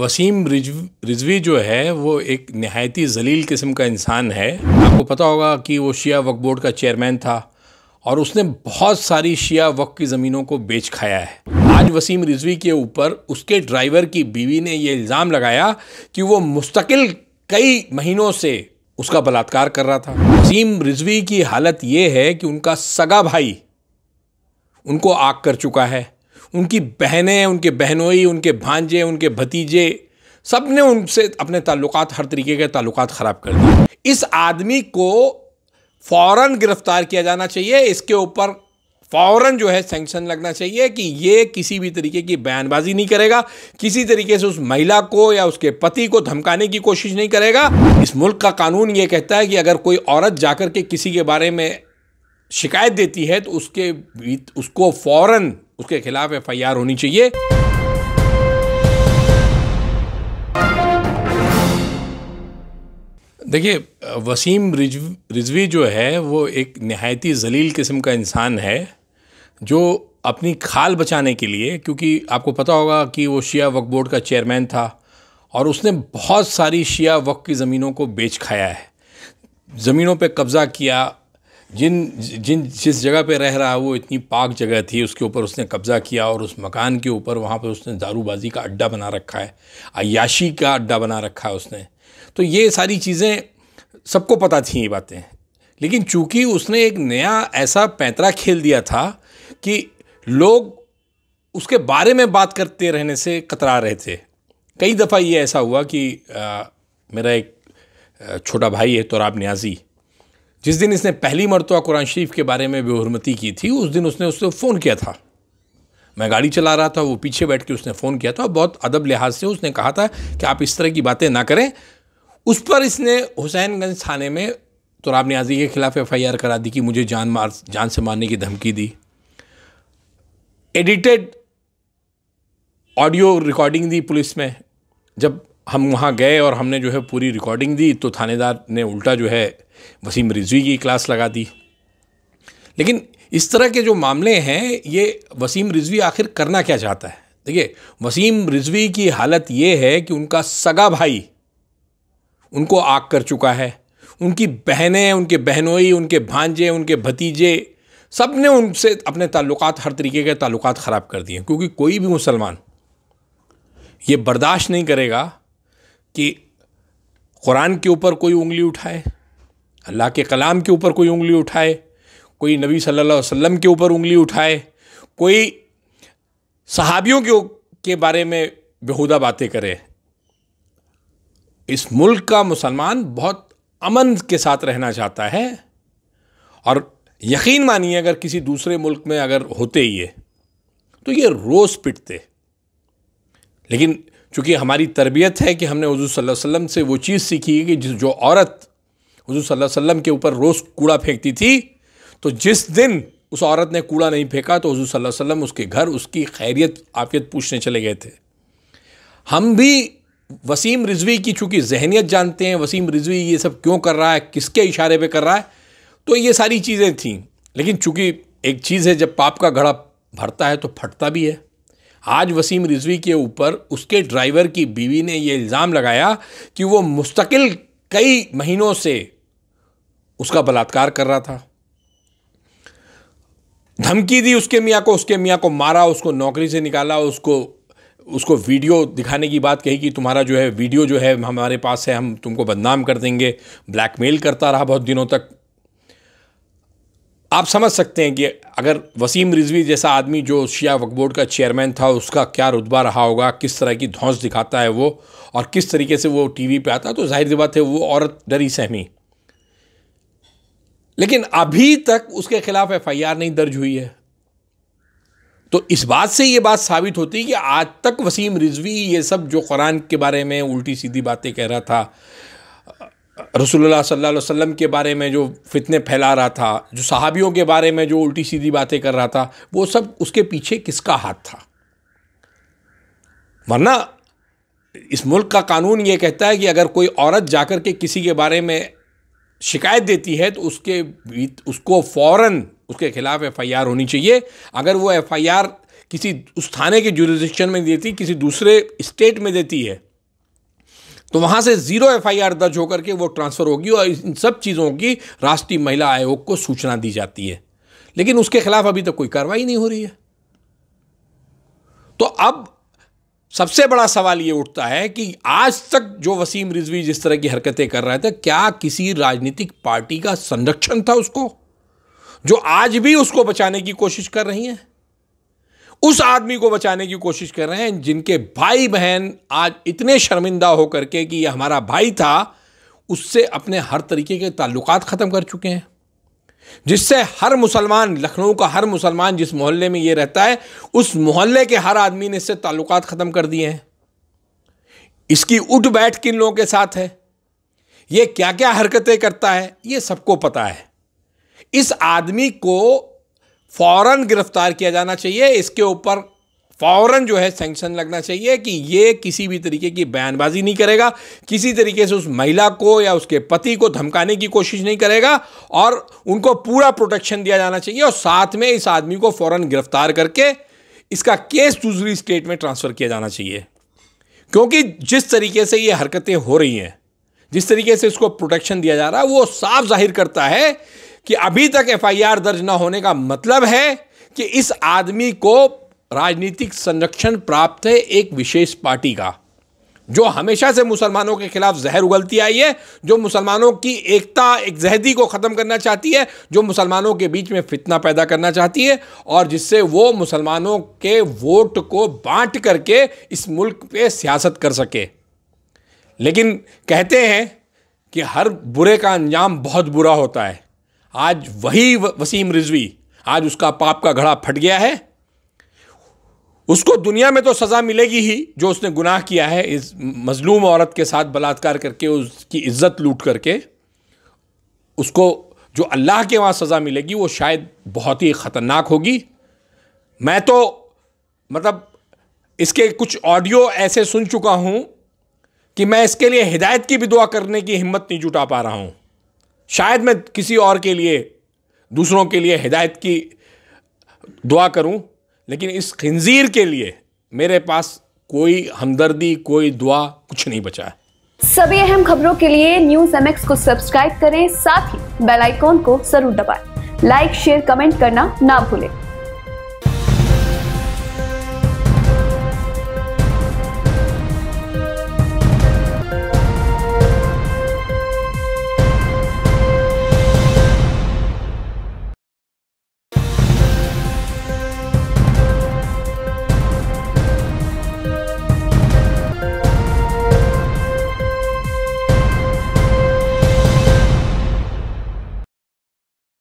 Wasim ridge Rizvi जो है वो एक नहायती जलील किस्म का इंसान है आपको पता होगा कि वो शिया वक्फ बोर्ड का चेयरमैन था और उसने बहुत सारी शिया वक्फ की ज़मीनों को बेच खाया है आज वसीम रिजवी के ऊपर उसके ड्राइवर की बीवी ने ये इल्ज़ाम लगाया कि वो मुस्तकिल कई महीनों से उसका बलात्कार कर रहा था वसीम रिजवी की हालत ये है कि उनका सगा भाई उनको आग कर चुका है उनकी बहनें उनके बहनोई उनके भांजे उनके भतीजे सब ने उनसे अपने ताल्लुकात हर तरीके के ताल्लुकात ख़राब कर दिए इस आदमी को फ़ौर गिरफ़्तार किया जाना चाहिए इसके ऊपर फ़ौर जो है सेंक्शन लगना चाहिए कि ये किसी भी तरीके की बयानबाजी नहीं करेगा किसी तरीके से उस महिला को या उसके पति को धमकाने की कोशिश नहीं करेगा इस मुल्क का कानून ये कहता है कि अगर कोई औरत जाकर के किसी के बारे में शिकायत देती है तो उसके उसको फ़ौरन उसके खिलाफ एफ होनी चाहिए देखिए वसीम रिजवी जो है वो एक नहायती जलील किस्म का इंसान है जो अपनी खाल बचाने के लिए क्योंकि आपको पता होगा कि वो शिया वक्फ बोर्ड का चेयरमैन था और उसने बहुत सारी शिया वक्फ की ज़मीनों को बेच खाया है ज़मीनों पे कब्ज़ा किया जिन जिन जिस जगह पे रह रहा है वो इतनी पाक जगह थी उसके ऊपर उसने कब्ज़ा किया और उस मकान के ऊपर वहाँ पे उसने दारूबाजी का अड्डा बना रखा है अयाशी का अड्डा बना रखा है उसने तो ये सारी चीज़ें सबको पता थी ये बातें लेकिन चूंकि उसने एक नया ऐसा पैंतरा खेल दिया था कि लोग उसके बारे में बात करते रहने से कतरा रहे थे कई दफ़ा ये ऐसा हुआ कि आ, मेरा एक छोटा भाई है तोराब न्याजी जिस दिन इसने पहली मरतबा कुरान शरीफ के बारे में बेहरमती की थी उस दिन उसने उससे फ़ोन किया था मैं गाड़ी चला रहा था वो पीछे बैठ के उसने फ़ोन किया था और बहुत अदब लिहाज से उसने कहा था कि आप इस तरह की बातें ना करें उस पर इसने हुसैनगंज थाने में तुराब न्याजी के ख़िलाफ़ एफ आई आर करा दी कि मुझे जान मार जान से मारने की धमकी दी एडिटेड ऑडियो रिकॉर्डिंग दी पुलिस में जब हम वहाँ गए और हमने जो है पूरी रिकॉर्डिंग दी तो थानेदार ने उल्टा जो है वसीम रिजवी की क्लास लगा दी लेकिन इस तरह के जो मामले हैं ये वसीम रिजवी आखिर करना क्या चाहता है देखिए वसीम रिजवी की हालत ये है कि उनका सगा भाई उनको आग कर चुका है उनकी बहनें उनके बहनोई उनके भांजे उनके भतीजे सब ने उनसे अपने ताल्लुक हर तरीके के ताल्लुक ख़राब कर दिए क्योंकि कोई भी मुसलमान ये बर्दाश्त नहीं करेगा कि कुरान के ऊपर कोई उंगली उठाए अल्लाह के कलाम के ऊपर कोई उंगली उठाए कोई नबी सल्लल्लाहु अलैहि वसल्लम के ऊपर उंगली उठाए कोई सहाबियों के के बारे में बेहुदा बातें करे इस मुल्क का मुसलमान बहुत अमन के साथ रहना चाहता है और यकीन मानिए अगर किसी दूसरे मुल्क में अगर होते ही है तो ये रोज़ पिटते लेकिन चूँकि हमारी तरबियत है कि हमने हजू वसल्लम से वो चीज़ सीखी है कि जिस जो औरत हजू सल्लम के ऊपर रोज़ कूड़ा फेंकती थी तो जिस दिन उस औरत ने कूड़ा नहीं फेंका तो हजू सल्लम उसके घर उसकी खैरियत आफियत पूछने चले गए थे हम भी वसीम रिजवी की चूँकि जहनीत जानते हैं वसीम रिजवी ये सब क्यों कर रहा है किसके इशारे पर कर रहा है तो ये सारी चीज़ें थीं लेकिन चूँकि एक चीज़ है जब पाप का घड़ा भरता है तो फटता भी है आज वसीम रिजवी के ऊपर उसके ड्राइवर की बीवी ने यह इल्ज़ाम लगाया कि वो मुस्तकिल कई महीनों से उसका बलात्कार कर रहा था धमकी दी उसके मियाँ को उसके मियाँ को मारा उसको नौकरी से निकाला उसको उसको वीडियो दिखाने की बात कही कि तुम्हारा जो है वीडियो जो है हमारे पास है हम तुमको बदनाम कर देंगे ब्लैकमेल करता रहा बहुत दिनों तक आप समझ सकते हैं कि अगर वसीम रिजवी जैसा आदमी जो शिया वक्फ बोर्ड का चेयरमैन था उसका क्या रुतबा रहा होगा किस तरह की धौस दिखाता है वो और किस तरीके से वो टीवी पे आता तो जाहिर सी बात है वो औरत डरी सहमी लेकिन अभी तक उसके खिलाफ एफआईआर नहीं दर्ज हुई है तो इस बात से ये बात साबित होती कि आज तक वसीम रिजवी ये सब जो कुरान के बारे में उल्टी सीधी बातें कह रहा था रसूलुल्लाह सल्लल्लाहु अलैहि वसल्लम के बारे में जो फितने फैला रहा था जो सहाबियों के बारे में जो उल्टी सीधी बातें कर रहा था वो सब उसके पीछे किसका हाथ था वरना इस मुल्क का कानून ये कहता है कि अगर कोई औरत जाकर के किसी के बारे में शिकायत देती है तो उसके उसको फ़ौरन उसके खिलाफ एफआईआर होनी चाहिए अगर वो एफआईआर किसी उस थाने के जुरिस्डिक्शन में देती किसी दूसरे स्टेट में देती है तो वहाँ से ज़ीरो एफआईआर दर्ज होकर के वो ट्रांसफ़र होगी और इन सब चीज़ों की राष्ट्रीय महिला आयोग को सूचना दी जाती है लेकिन उसके खिलाफ अभी तक कोई कार्रवाई नहीं हो रही है तो अब सबसे बड़ा सवाल ये उठता है कि आज तक जो वसीम रिजवी जिस तरह की हरकतें कर रहे थे क्या किसी राजनीतिक पार्टी का संरक्षण था उसको जो आज भी उसको बचाने की कोशिश कर रही हैं उस आदमी को बचाने की कोशिश कर रहे हैं जिनके भाई बहन आज इतने शर्मिंदा होकर के कि ये हमारा भाई था उससे अपने हर तरीके के ताल्लुकात ख़त्म कर चुके हैं जिससे हर मुसलमान लखनऊ का हर मुसलमान जिस मोहल्ले में ये रहता है उस मोहल्ले के हर आदमी ने इससे ताल्लुक ख़त्म कर दिए हैं इसकी उठ बैठ किन लोगों के साथ है ये क्या क्या हरकतें करता है ये सबको पता है इस आदमी को फौरन गिरफ्तार किया जाना चाहिए इसके ऊपर फ़ौरन जो है सेंक्शन लगना चाहिए कि ये किसी भी तरीके की बयानबाजी नहीं करेगा किसी तरीके से उस महिला को या उसके पति को धमकाने की कोशिश नहीं करेगा और उनको पूरा प्रोटेक्शन दिया जाना चाहिए और साथ में इस आदमी को फ़ौरन गिरफ्तार करके इसका केस दूसरी स्टेट में ट्रांसफ़र किया जाना चाहिए क्योंकि जिस तरीके से ये हरकतें हो रही हैं जिस तरीके से इसको प्रोटेक्शन दिया जा रहा है वो साफ जाहिर करता है कि अभी तक एफआईआर दर्ज ना होने का मतलब है कि इस आदमी को राजनीतिक संरक्षण प्राप्त है एक विशेष पार्टी का जो हमेशा से मुसलमानों के खिलाफ जहर उगलती आई है जो मुसलमानों की एकता एक जहदी को ख़त्म करना चाहती है जो मुसलमानों के बीच में फितना पैदा करना चाहती है और जिससे वो मुसलमानों के वोट को बांट करके इस मुल्क पे सियासत कर सके लेकिन कहते हैं कि हर बुरे का अंजाम बहुत बुरा होता है आज वही वसीम रिजवी आज उसका पाप का घड़ा फट गया है उसको दुनिया में तो सज़ा मिलेगी ही जो उसने गुनाह किया है इस मज़लूम औरत के साथ बलात्कार करके उसकी इज़्ज़त लूट करके उसको जो अल्लाह के वहाँ सज़ा मिलेगी वो शायद बहुत ही ख़तरनाक होगी मैं तो मतलब इसके कुछ ऑडियो ऐसे सुन चुका हूँ कि मैं इसके लिए हिदायत की भी दुआ करने की हिम्मत नहीं जुटा पा रहा हूँ शायद मैं किसी और के लिए दूसरों के लिए हिदायत की दुआ करूँ लेकिन इस खंजीर के लिए मेरे पास कोई हमदर्दी कोई दुआ कुछ नहीं बचा है सभी अहम खबरों के लिए न्यूज एम को सब्सक्राइब करें साथ ही बेल आइकॉन को जरूर दबाएं। लाइक शेयर कमेंट करना ना भूलें।